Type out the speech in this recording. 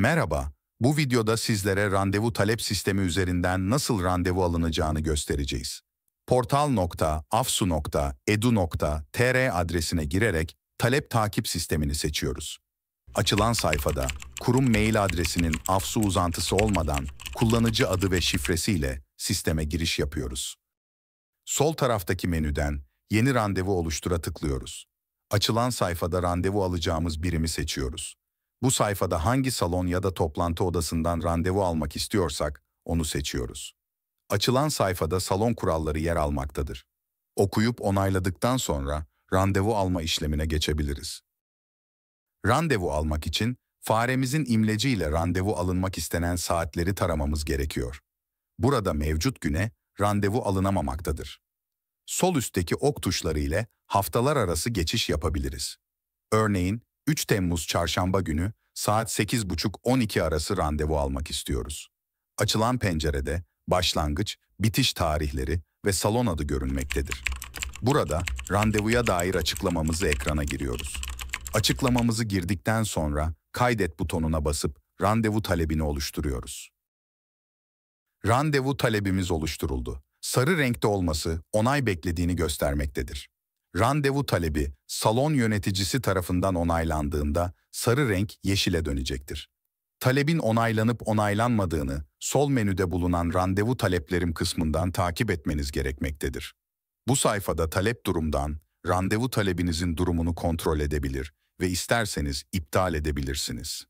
Merhaba, bu videoda sizlere randevu talep sistemi üzerinden nasıl randevu alınacağını göstereceğiz. portal.afsu.edu.tr adresine girerek talep takip sistemini seçiyoruz. Açılan sayfada kurum mail adresinin afsu uzantısı olmadan kullanıcı adı ve şifresiyle sisteme giriş yapıyoruz. Sol taraftaki menüden Yeni randevu oluştura tıklıyoruz. Açılan sayfada randevu alacağımız birimi seçiyoruz. Bu sayfada hangi salon ya da toplantı odasından randevu almak istiyorsak onu seçiyoruz. Açılan sayfada salon kuralları yer almaktadır. Okuyup onayladıktan sonra randevu alma işlemine geçebiliriz. Randevu almak için faremizin imleciyle randevu alınmak istenen saatleri taramamız gerekiyor. Burada mevcut güne randevu alınamamaktadır. Sol üstteki ok tuşları ile haftalar arası geçiş yapabiliriz. Örneğin 3 Temmuz çarşamba günü saat 8.30-12 arası randevu almak istiyoruz. Açılan pencerede başlangıç, bitiş tarihleri ve salon adı görünmektedir. Burada randevuya dair açıklamamızı ekrana giriyoruz. Açıklamamızı girdikten sonra kaydet butonuna basıp randevu talebini oluşturuyoruz. Randevu talebimiz oluşturuldu. Sarı renkte olması onay beklediğini göstermektedir. Randevu talebi salon yöneticisi tarafından onaylandığında sarı renk yeşile dönecektir. Talebin onaylanıp onaylanmadığını sol menüde bulunan randevu taleplerim kısmından takip etmeniz gerekmektedir. Bu sayfada talep durumdan randevu talebinizin durumunu kontrol edebilir ve isterseniz iptal edebilirsiniz.